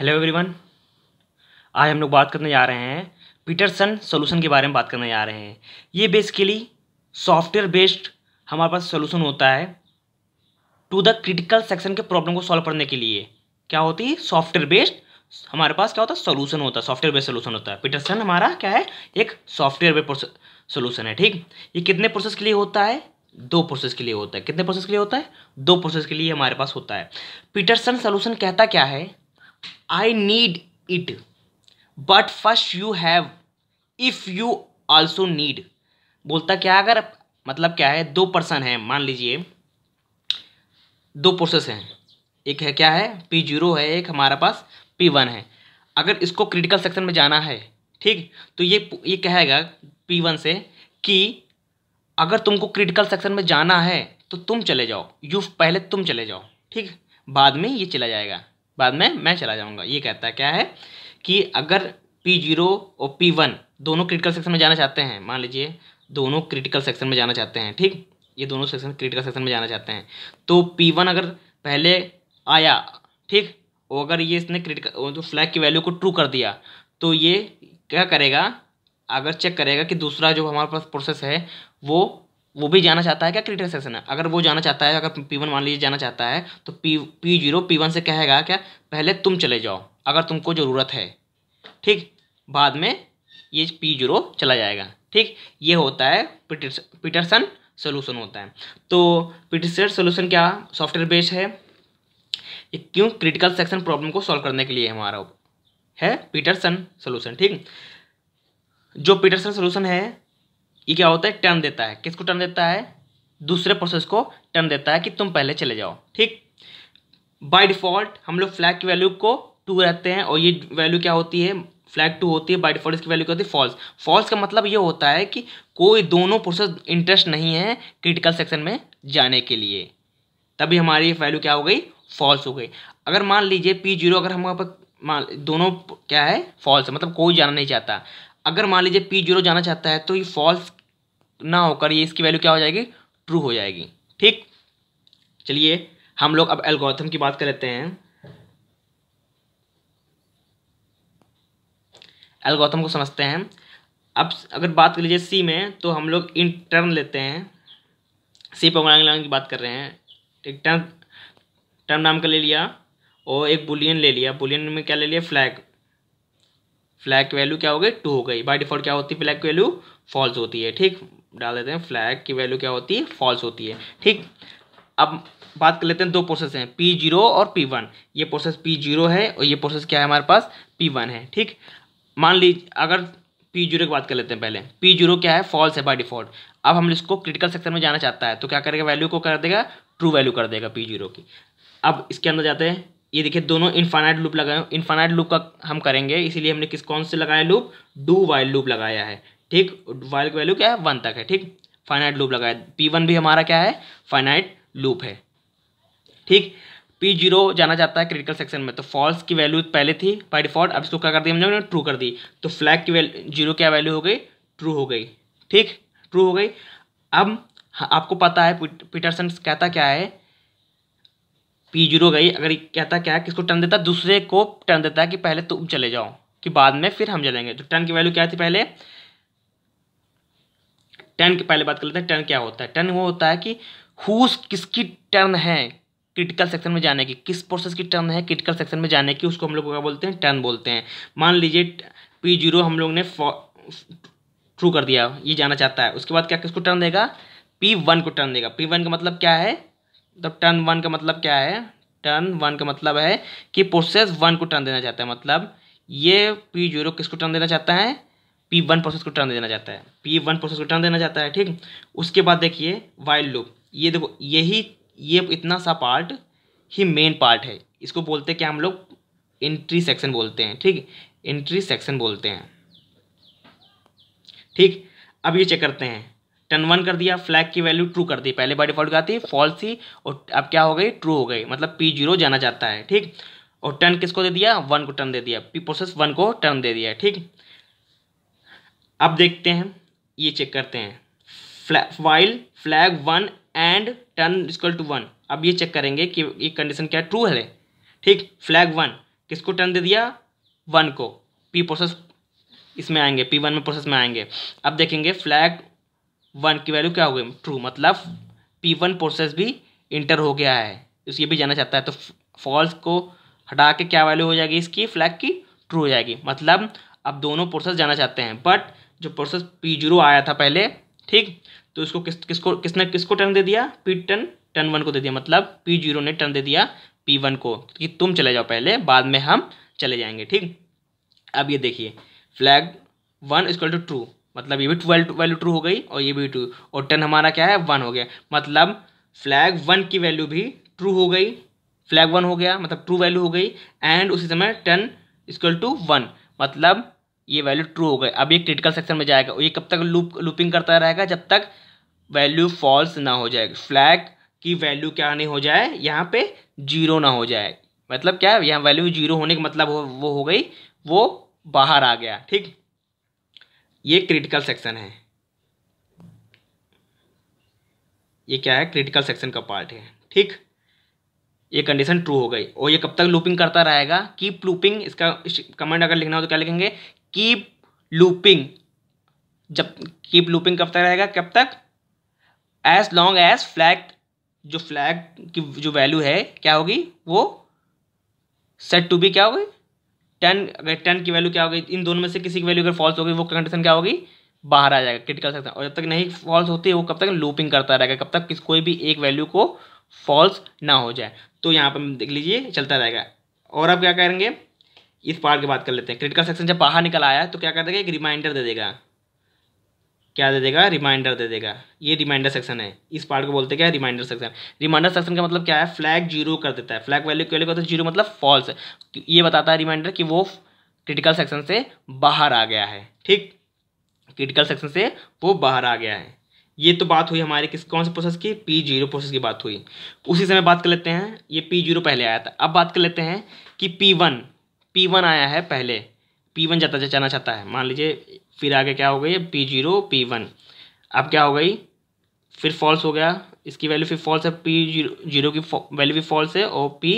hello everyone आज हम लोग बात करने जा रहे हैं पीटरसन सॉल्यूशन के बारे में बात करने जा रहे हैं ये बेसिकली सॉफ्टवेयर बेस्ड हमारे पास सॉल्यूशन होता है टू द क्रिटिकल सेक्शन के प्रॉब्लम को सॉल्व करने के लिए क्या होती है सॉफ्टवेयर बेस्ड हमारे पास क्या होता है सोल्यूशन होता है सॉफ्टवेयर बेस्ड सोल्यूशन होता है पीटरसन हमारा क्या है एक सॉफ्टवेयर बेस्ड सोल्यूशन है ठीक ये कितने प्रोसेस के लिए होता है दो प्रोसेस के लिए होता है कितने प्रोसेस के लिए होता है दो प्रोसेस के लिए हमारे पास होता है पीटरसन सोल्यूशन कहता क्या है I need it but first you have if you also need बोलता क्या अगर मतलब क्या है दो पर्सन है मान लीजिए दो प्रोसेस हैं एक है क्या है पी जीरो है एक हमारे पास पी वन है अगर इसको क्रिटिकल सेक्शन में जाना है ठीक तो ये ये कहेगा पी वन से कि अगर तुमको क्रिटिकल सेक्शन में जाना है तो तुम चले जाओ यू पहले तुम चले जाओ ठीक बाद में ये चला जाएगा बाद में मैं चला जाऊँगा ये कहता है क्या है कि अगर पी जीरो और पी वन दोनों क्रिटिकल सेक्शन में जाना चाहते हैं मान लीजिए दोनों क्रिटिकल सेक्शन में जाना चाहते हैं ठीक ये दोनों सेक्शन क्रिटिकल सेक्शन में जाना चाहते हैं तो पी वन अगर पहले आया ठीक और अगर ये इसने क्रिटिकल तो फ्लैग की वैल्यू को ट्रू कर दिया तो ये क्या करेगा अगर चेक करेगा कि दूसरा जो हमारे पास प्रोसेस है वो वो भी जाना चाहता है क्या क्रिटिकल सेक्शन है अगर वो जाना चाहता है अगर पी वन मान लीजिए जाना चाहता है तो P P zero P one से कहेगा क्या पहले तुम चले जाओ अगर तुमको ज़रूरत है ठीक बाद में ये पी जीरो चला जाएगा ठीक ये होता है पीटरसन सोल्यूशन होता है तो पीटरसन सोल्यूशन क्या सॉफ्टवेयर बेस्ड है ये क्यों क्रिटिकल सेक्शन प्रॉब्लम को सॉल्व करने के लिए हमारा है पीटरसन सोल्यूशन ठीक जो पीटरसन सोल्यूशन है ये क्या होता है टर्न देता है किसको टर्न देता है दूसरे प्रोसेस को टर्न देता है कि तुम पहले चले जाओ ठीक बाय डिफ़ॉल्ट हम लोग फ्लैग की वैल्यू को टू रहते हैं और ये वैल्यू क्या होती है फ्लैग टू होती है बाई डिफॉल्ट इसकी वैल्यू क्या होती है फॉल्स फॉल्स का मतलब ये होता है कि कोई दोनों प्रोसेस इंटरेस्ट नहीं है क्रिटिकल सेक्शन में जाने के लिए तभी हमारी वैल्यू क्या हो गई फॉल्स हो गई अगर मान लीजिए पी जीरो अगर हम पर मान दोनों क्या है फॉल्स मतलब कोई जाना नहीं चाहता अगर मान लीजिए पी जीरो जाना चाहता है तो ये फॉल्स ना होकर ये इसकी वैल्यू क्या हो जाएगी ट्रू हो जाएगी ठीक चलिए हम लोग अब एल्गोथम की बात कर लेते हैं एल्गोथम को समझते हैं अब अगर बात कर लीजिए सी में तो हम लोग इंटर्न लेते हैं सी प्रोग्रामिंग लैंग्वेज की बात कर रहे हैं एक टर्न टर्न नाम का ले लिया और एक बुलियन ले लिया बुलियन में क्या ले लिया फ्लैग फ्लैग की वैल्यू क्या हो गई टू हो गई बाई डिफॉल्ट क्या होती है फ्लैग की वैल्यू फॉल्स होती है ठीक डाल देते हैं फ्लैग की वैल्यू क्या होती है फॉल्स होती है ठीक अब बात कर लेते हैं दो प्रोसेस हैं पी जीरो और पी वन ये प्रोसेस पी जीरो है और ये प्रोसेस क्या है हमारे पास पी वन है ठीक मान लीजिए अगर पी जीरो की बात कर लेते हैं पहले पी जीरो क्या है फॉल्स है बाय डिफॉल्ट अब हम इसको क्रिटिकल सेक्शन में जाना चाहता है तो क्या करेगा वैल्यू को कर देगा ट्रू वैल्यू कर देगा पी जीरो की अब इसके अंदर जाते हैं ये देखिए दोनों इनफाइनाइट लूप लगाए इनफाइनाइट लूप का हम करेंगे इसीलिए हमने किस कौन से लगाया लूप डू वाइल लूप लगाया है ठीक वाइल की वैल्यू क्या है वन तक है ठीक फाइनाइट लूप लगाया पी वन भी हमारा क्या है फाइनाइट लूप है ठीक पी जीरो जाना जाता है क्रिटिकल सेक्शन में तो फॉल्स की वैल्यू पहले थी बाई डिफॉल्ट अब इसको क्या कर दिया हमने ट्रू कर दी तो फ्लैग की वैल्यू जीरो क्या वैल्यू हो गई ट्रू हो गई ठीक ट्रू हो गई अब आपको पता है पीटरसन कहता क्या है पी जीरो गई अगर कहता क्या है किसको टर्न देता दूसरे को टर्न देता है कि पहले तुम चले जाओ कि बाद में फिर हम चलेंगे तो टर्न की वैल्यू क्या थी पहले टर्न की पहले बात कर लेते हैं टर्न क्या होता है टर्न वो होता है कि हुस किसकी टर्न है क्रिटिकल सेक्शन में जाने की किस प्रोसेस की टर्न है क्रिटिकल सेक्शन में जाने की उसको हम लोग क्या बोलते हैं टर्न बोलते हैं मान लीजिए पी जीरो हम लोग ने ट्रू कर दिया ये जाना चाहता है उसके बाद क्या किसको टर्न देगा पी वन को टर्न देगा पी वन का मतलब क्या है मतलब टर्न वन का मतलब क्या है टर्न वन का मतलब है कि प्रोसेस वन को टर्न देना चाहता है मतलब ये पी जीरो किसको टर्न देना चाहता है पी वन प्रोसेस को टर्न देना चाहता है पी वन प्रोसेस को टर्न देना चाहता है ठीक उसके बाद देखिए वाइल्ड लूप ये देखो यही ये इतना सा पार्ट ही मेन पार्ट है इसको बोलते क्या हम लोग एंट्री सेक्शन बोलते हैं ठीक एंट्री सेक्शन बोलते हैं ठीक अब ये चेक करते हैं टर्न वन कर दिया फ्लैग की वैल्यू ट्रू कर दी पहले बाई डिफॉल्ट गया थी फॉल्स थी और अब क्या हो गई ट्रू हो गई मतलब पी जीरो जाना जाता है ठीक और टर्न किसको दे दिया वन को टर्न दे दिया पी प्रोसेस वन को टर्न दे दिया ठीक अब देखते हैं ये चेक करते हैं flag while flag one and turn equal to one अब ये चेक करेंगे कि ये कंडीशन क्या ट्रू है ठीक फ्लैग वन किसको टर्न दे दिया वन को पी प्रोसेस इसमें आएंगे पी वन में प्रोसेस में आएंगे अब देखेंगे फ्लैग वन की वैल्यू क्या हो गई ट्रू मतलब पी वन प्रोसेस भी इंटर हो गया है उस ये भी जाना चाहता है तो फॉल्स को हटा के क्या वैल्यू हो जाएगी इसकी फ्लैग की ट्रू हो जाएगी मतलब अब दोनों प्रोसेस जाना चाहते हैं बट जो प्रोसेस पी जीरो आया था पहले ठीक तो इसको किस किसको किसने किसको टर्न दे दिया पी टन टर्न वन को दे दिया मतलब पी जीरो ने टर्न दे दिया पी वन को कि तुम चले जाओ पहले बाद में हम चले जाएंगे ठीक अब ये देखिए flag one equal to true मतलब ये भी ट्वेल्व वैल्यू ट्रू हो गई और ये भी ट्रू और टेन हमारा क्या है वन हो गया मतलब फ्लैग वन की वैल्यू भी ट्रू हो गई फ्लैग वन हो गया मतलब ट्रू वैल्यू हो गई एंड उसी समय टेन इजक्वल टू वन मतलब ये वैल्यू ट्रू हो गए अब ये क्रिटिकल सेक्शन में जाएगा ये कब तक लूप लूपिंग करता रहेगा जब तक वैल्यू फॉल्स ना हो जाए फ्लैग की वैल्यू क्या नहीं हो जाए यहाँ पे जीरो ना हो जाए मतलब क्या यहाँ वैल्यू जीरो होने का मतलब हो, वो हो गई वो बाहर आ गया ठीक ये क्रिटिकल सेक्शन है ये क्या है क्रिटिकल सेक्शन का पार्ट है ठीक ये कंडीशन ट्रू हो गई और ये कब तक लूपिंग करता रहेगा कीप लूपिंग इसका कमेंट अगर लिखना हो तो क्या लिखेंगे कीप लूपिंग जब कीप लूपिंग कब तक रहेगा कब तक एज लॉन्ग एज फ्लैग जो फ्लैग की जो वैल्यू है क्या होगी वो सेट टू बी क्या होगी टेन अगर टेन की वैल्यू क्या होगी इन दोनों में से किसी की वैल्यू अगर फॉल्स होगी वो कंडीशन क्या होगी बाहर आ जाएगा क्रिटिकल सेक्शन और जब तक नहीं फॉल्स होती है वो कब तक लूपिंग करता रहेगा कब तक किस कोई भी एक वैल्यू को फॉल्स ना हो जाए तो यहाँ पर देख लीजिए चलता रहेगा और अब क्या करेंगे इस पार्ट की बात कर लेते हैं क्रिटिकल सेक्शन जब बाहर निकल आया तो क्या कर देगा एक रिमाइंडर दे देगा क्या दे देगा रिमाइंडर दे देगा ये रिमाइंडर सेक्शन है इस पार्ट को बोलते क्या है रिमाइंडर सेक्शन रिमाइंडर सेक्शन का मतलब क्या है फ्लैग जीरो कर देता है फ्लैग वैल्यू क्या होता है जीरो मतलब फॉल्स तो ये बताता है रिमाइंडर कि वो क्रिटिकल सेक्शन से बाहर आ गया है ठीक क्रिटिकल सेक्शन से वो बाहर आ गया है ये तो बात हुई हमारे किस कौन से प्रोसेस की पी जीरो प्रोसेस की बात हुई उसी समय बात कर लेते हैं ये पी जीरो पहले आया था अब बात कर लेते हैं कि पी वन पी वन आया है पहले पी वन जाता जाना चाहता है मान लीजिए फिर आगे क्या हो गई पी जीरो पी वन अब क्या हो गई फिर फॉल्स हो गया इसकी वैल्यू फिर फॉल्स है पी जीरो जीरो की वैल्यू भी फॉल्स है और पी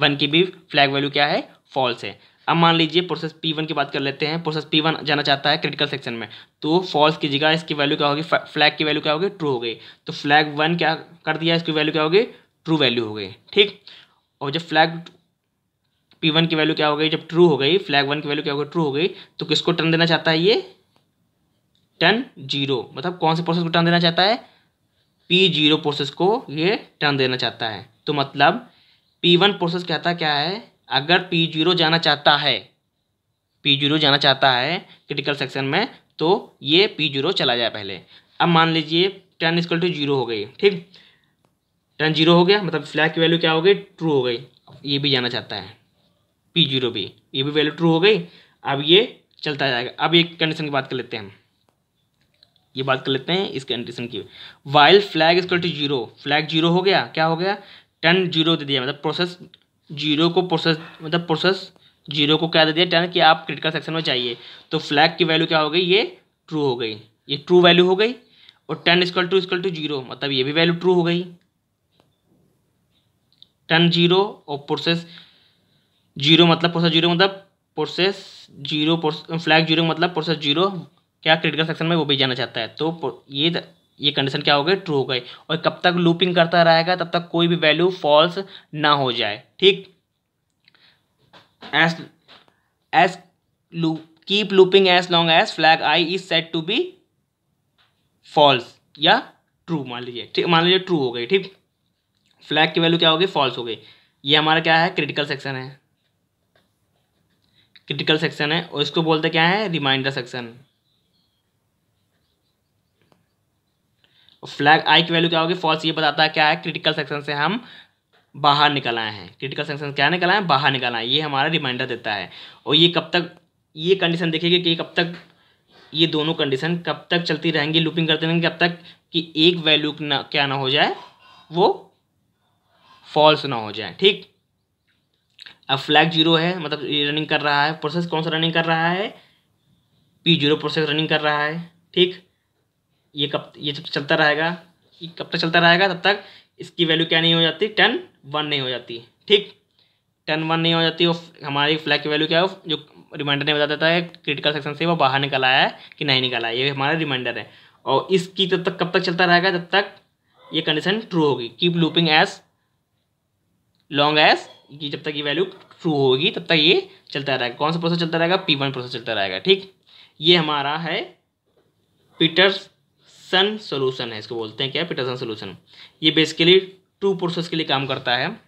वन की भी फ्लैग वैल्यू क्या है फॉल्स है अब मान लीजिए प्रोसेस पी वन की बात कर लेते हैं प्रोसेस पी वन जाना चाहता है क्रिटिकल सेक्शन में तो फॉल्स की जगह इसकी वैल्यू क्या होगी फ्लैग की वैल्यू क्या होगी ट्रू हो गई तो फ्लैग वन क्या कर दिया इसकी वैल्यू क्या होगी ट्रू वैल्यू हो गई ठीक और जब फ्लैग पी वन की वैल्यू क्या हो गई जब ट्रू हो गई फ्लैग वन की वैल्यू क्या हो गई ट्रू हो गई तो किसको टर्न देना चाहता है ये टर्न जीरो मतलब कौन से प्रोसेस को टर्न देना चाहता है पी जीरो प्रोसेस को ये टर्न देना चाहता है तो मतलब पी वन प्रोसेस कहता क्या है अगर पी जीरो जाना चाहता है पी जीरो जाना चाहता है क्रिटिकल सेक्शन में तो ये पी जीरो चला जाए पहले अब मान लीजिए टेन इजकल टू जीरो हो गई ठीक टर्न जीरो हो गया मतलब फ्लैग की वैल्यू क्या हो गई ट्रू हो गई ये भी जाना चाहता है पी जीरो भी ये भी वैल्यू ट्रू हो गई अब ये चलता जाएगा अब एक कंडीशन की बात कर लेते हैं हम ये बात कर लेते हैं इस कंडीशन की while flag equal to zero flag zero हो गया क्या हो गया टर्न जीरो दे दिया मतलब प्रोसेस जीरो को प्रोसेस मतलब प्रोसेस जीरो को क्या दे दिया टर्न कि आप क्रिटिकल सेक्शन में चाहिए तो फ्लैग की वैल्यू क्या हो गई ये ट्रू हो गई ये ट्रू वैल्यू हो गई और turn equal to equal to zero मतलब ये भी वैल्यू ट्रू हो गई टेन जीरो और प्रोसेस जीरो मतलब प्रोसेस जीरो मतलब प्रोसेस जीरो फ्लैग जीरो मतलब प्रोसेस जीरो क्या क्रिटिकल सेक्शन में वो भी जाना चाहता है तो ये ये कंडीशन क्या हो गई ट्रू हो गई और कब तक लूपिंग करता रहेगा तब तक कोई भी वैल्यू फॉल्स ना हो जाए ठीक एस एस लू keep looping as long as flag I is set to be false या ट्रू मान लीजिए ठीक मान लीजिए ट्रू हो गई ठीक फ्लैग की वैल्यू क्या होगी फॉल्स हो गई ये हमारा क्या है क्रिटिकल सेक्शन है क्रिटिकल सेक्शन है और इसको बोलते क्या है रिमाइंडर सेक्शन फ्लैग आई की वैल्यू क्या होगी फॉल्स ये बताता है क्या है क्रिटिकल सेक्शन से हम बाहर निकल आए हैं क्रिटिकल सेक्शन क्या निकल आए बाहर निकल आए ये हमारा रिमाइंडर देता है और ये कब तक ये कंडीशन देखेगी कि कब तक ये दोनों कंडीशन कब तक चलती रहेंगी लूपिंग करते रहेंगे कब तक कि एक वैल्यू ना क्या ना हो जाए वो फॉल्स ना हो जाए ठीक अब फ्लैग जीरो है मतलब ये रनिंग कर रहा है प्रोसेस कौन सा रनिंग कर रहा है पी जीरो प्रोसेस रनिंग कर रहा है ठीक ये कब ये जब चलता रहेगा ये कब तक चलता रहेगा तब तक इसकी वैल्यू क्या नहीं हो जाती टेन वन नहीं हो जाती ठीक टेन वन नहीं हो जाती और हमारी फ्लैग की वैल्यू क्या है जो रिमाइंडर ने बता देता है क्रिटिकल सेक्शन से वो बाहर निकल आया है कि नहीं निकल आया ये हमारा रिमाइंडर है और इसकी तब तक कब तक चलता रहेगा जब तक ये कंडीशन ट्रू होगी keep looping as long as ये जब तक ये वैल्यू ट्रू होगी तब तक ये चलता रहेगा कौन सा प्रोसेस चलता रहेगा पी वन प्रोसेस चलता रहेगा ठीक ये हमारा है पीटरसन सोल्यूशन है इसको बोलते हैं क्या पीटरसन सोल्यूशन ये बेसिकली टू प्रोसेस के लिए काम करता है